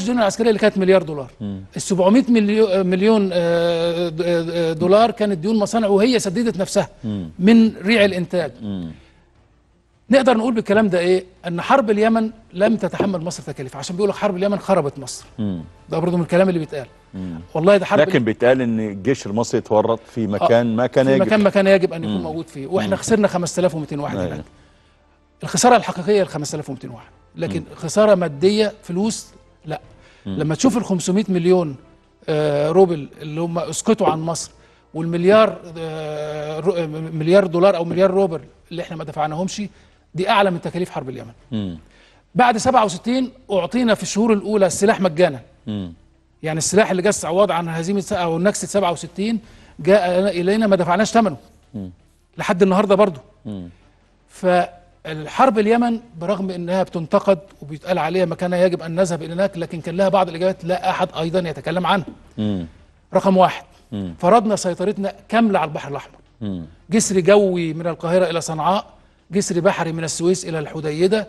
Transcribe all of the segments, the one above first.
الديون العسكريه اللي كانت مليار دولار ال 700 مليون آه، آه، آه، دولار كانت ديون مصانع وهي سددت نفسها من ريع الانتاج نقدر نقول بالكلام ده ايه ان حرب اليمن لم تتحمل مصر تكاليف عشان بيقول لك حرب اليمن خربت مصر مم. ده برضه من الكلام اللي بيتقال والله ده حرب لكن بيتقال ان الجيش المصري اتورط في مكان آه ما كان يجب في مكان ما كان يجب ان يكون موجود فيه واحنا خسرنا 5200 واحد أيوة. هناك الخساره الحقيقيه ال 5200 واحد لكن خساره ماديه فلوس لا لما تشوف ال 500 مليون آه، روبل اللي هم اسقطوا عن مصر والمليار آه، آه، مليار دولار او مليار روبل اللي احنا ما دفعناهمش دي اعلى من تكاليف حرب اليمن بعد 67 اعطينا في الشهور الاولى السلاح مجانا يعني السلاح اللي جه عوض عن هزيمه او نكسه 67 جاء الينا ما دفعناش ثمنه لحد النهارده برضه ف الحرب اليمن برغم انها بتنتقد وبيتقال عليها كان يجب ان نذهب الى هناك لكن كان لها بعض الاجابات لا احد ايضا يتكلم عنها رقم واحد مم. فرضنا سيطرتنا كامله على البحر الاحمر مم. جسر جوي من القاهره الى صنعاء جسر بحري من السويس الى الحديده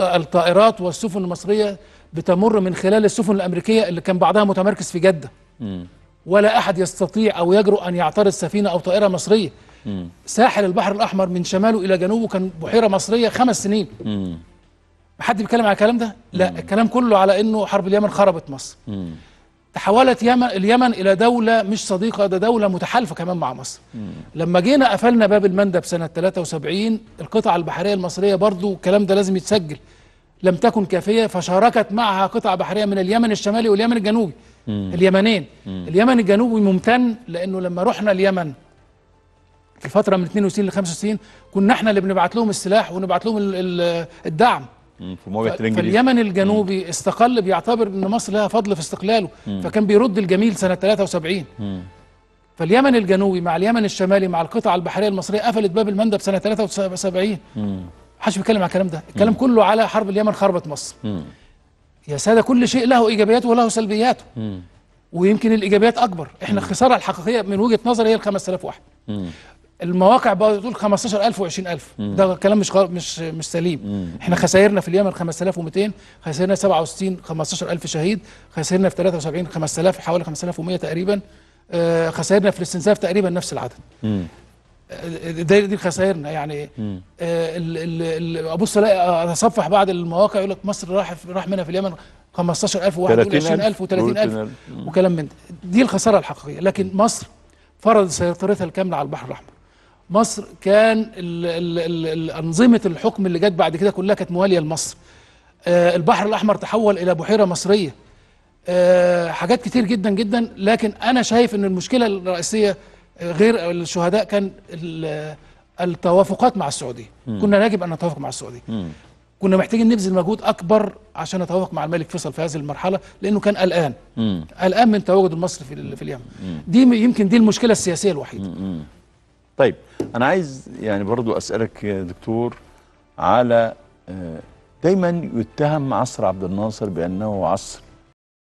الطائرات والسفن المصريه بتمر من خلال السفن الامريكيه اللي كان بعضها متمركز في جده ولا احد يستطيع او يجرؤ ان يعترض سفينه او طائره مصريه مم. ساحل البحر الاحمر من شماله الى جنوبه كان بحيره مصريه خمس سنين مم. حد بيتكلم على الكلام ده لا مم. الكلام كله على انه حرب اليمن خربت مصر مم. تحولت يمن اليمن الى دوله مش صديقه ده دوله متحالفه كمان مع مصر مم. لما جينا قفلنا باب المندب سنه 73 القطعه البحريه المصريه برضو الكلام ده لازم يتسجل لم تكن كافيه فشاركت معها قطعه بحريه من اليمن الشمالي واليمن الجنوبي مم. اليمنين مم. اليمن الجنوبي ممتن لانه لما رحنا اليمن الفتره من 62 ل 65 كنا احنا اللي بنبعت لهم السلاح ونبعت لهم الدعم في مواجهة الانجليز فاليمن الجنوبي مم. استقل بيعتبر ان مصر لها فضل في استقلاله مم. فكان بيرد الجميل سنه 73 مم. فاليمن الجنوبي مع اليمن الشمالي مع القطع البحريه المصريه قفلت باب المندب سنه 73 محدش بيتكلم على الكلام ده الكلام مم. كله على حرب اليمن خربت مصر مم. يا ساده كل شيء له ايجابياته وله سلبياته مم. ويمكن الايجابيات اكبر احنا الخسارة الحقيقيه من وجهه نظري هي ال 5000 واحد المواقع بقى تقول 15000 و20000 ده كلام مش مش مش سليم مم. احنا خسائرنا في اليمن 5200 خسائرنا 67 15000 شهيد خسائرنا في 73 5000 حوالي 5100 تقريبا آه، خسائرنا في الاستنزاف تقريبا نفس العدد آه، دي دي خسائرنا يعني ابص الاقي اتصفح بعض المواقع يقول لك مصر راح راح منها في اليمن 15000 و21000 و30000 وكلام من ده دي الخساره الحقيقيه لكن مصر فرض سيطرتها الكامله على البحر الاحمر مصر كان ال ال ال أنظمة الحكم اللي جت بعد كده كلها كانت موالية لمصر آه البحر الأحمر تحول إلى بحيرة مصرية آه حاجات كتير جدا جدا لكن أنا شايف أن المشكلة الرئيسية آه، غير الشهداء كان التوافقات مع السعودية م. كنا يجب أن نتوافق مع السعودية كنا محتاجين نبذل مجهود اكبر عشان نتوافق مع الملك فيصل في هذه المرحله لانه كان قلقان قلقان من تواجد المصري في, في اليمن دي يمكن دي المشكله السياسيه الوحيده مم. طيب أنا عايز يعني برضو أسألك يا دكتور على آه، دايما يتهم عصر عبد الناصر بأنه عصر